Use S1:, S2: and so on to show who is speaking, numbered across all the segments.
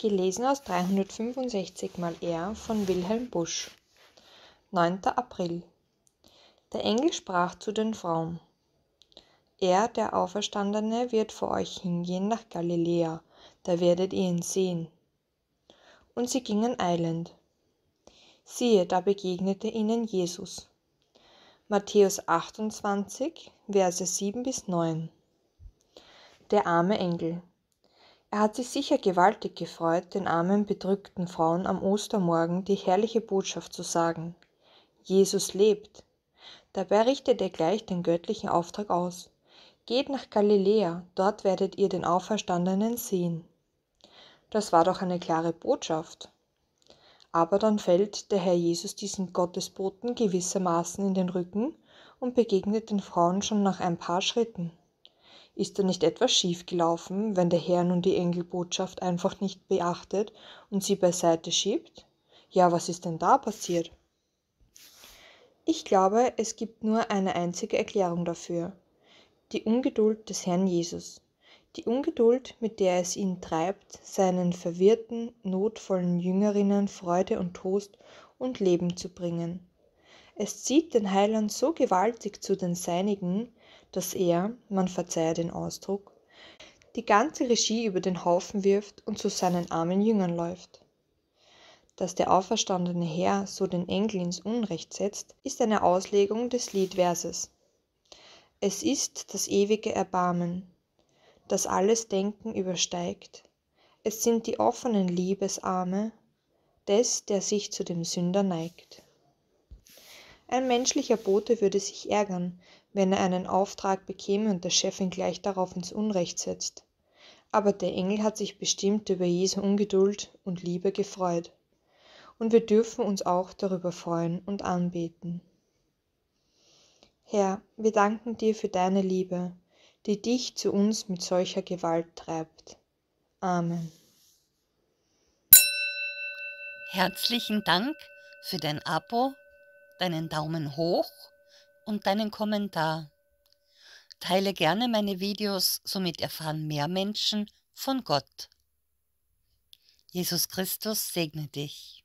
S1: Gelesen aus 365 mal R von Wilhelm Busch. 9. April. Der Engel sprach zu den Frauen. Er, der Auferstandene, wird vor euch hingehen nach Galiläa, da werdet ihr ihn sehen. Und sie gingen eilend. Siehe, da begegnete ihnen Jesus. Matthäus 28, Verse 7 bis 9. Der arme Engel er hat sich sicher gewaltig gefreut den armen bedrückten frauen am ostermorgen die herrliche botschaft zu sagen jesus lebt dabei richtet er gleich den göttlichen auftrag aus geht nach galiläa dort werdet ihr den auferstandenen sehen das war doch eine klare botschaft aber dann fällt der herr jesus diesen gottesboten gewissermaßen in den rücken und begegnet den frauen schon nach ein paar schritten ist da nicht etwas schiefgelaufen, wenn der Herr nun die Engelbotschaft einfach nicht beachtet und sie beiseite schiebt? Ja, was ist denn da passiert? Ich glaube, es gibt nur eine einzige Erklärung dafür. Die Ungeduld des Herrn Jesus. Die Ungeduld, mit der es ihn treibt, seinen verwirrten, notvollen Jüngerinnen Freude und Trost und Leben zu bringen. Es zieht den Heiland so gewaltig zu den Seinigen, dass er, man verzeihe den Ausdruck, die ganze Regie über den Haufen wirft und zu seinen armen Jüngern läuft. Dass der auferstandene Herr so den Engel ins Unrecht setzt, ist eine Auslegung des Liedverses. Es ist das ewige Erbarmen, das alles Denken übersteigt. Es sind die offenen Liebesarme des, der sich zu dem Sünder neigt ein menschlicher bote würde sich ärgern wenn er einen auftrag bekäme und der chef ihn gleich darauf ins unrecht setzt aber der engel hat sich bestimmt über jesu ungeduld und liebe gefreut und wir dürfen uns auch darüber freuen und anbeten herr wir danken dir für deine liebe die dich zu uns mit solcher gewalt treibt amen
S2: Herzlichen Dank für dein Abo deinen Daumen hoch und deinen Kommentar. Teile gerne meine Videos, somit erfahren mehr Menschen von Gott. Jesus Christus segne dich.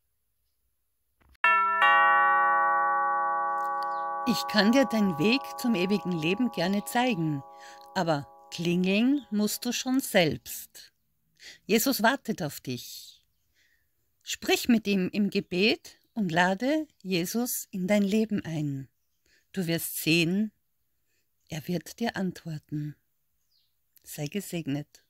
S2: Ich kann dir deinen Weg zum ewigen Leben gerne zeigen, aber klingeln musst du schon selbst. Jesus wartet auf dich. Sprich mit ihm im Gebet und lade Jesus in dein Leben ein. Du wirst sehen, er wird dir antworten. Sei gesegnet.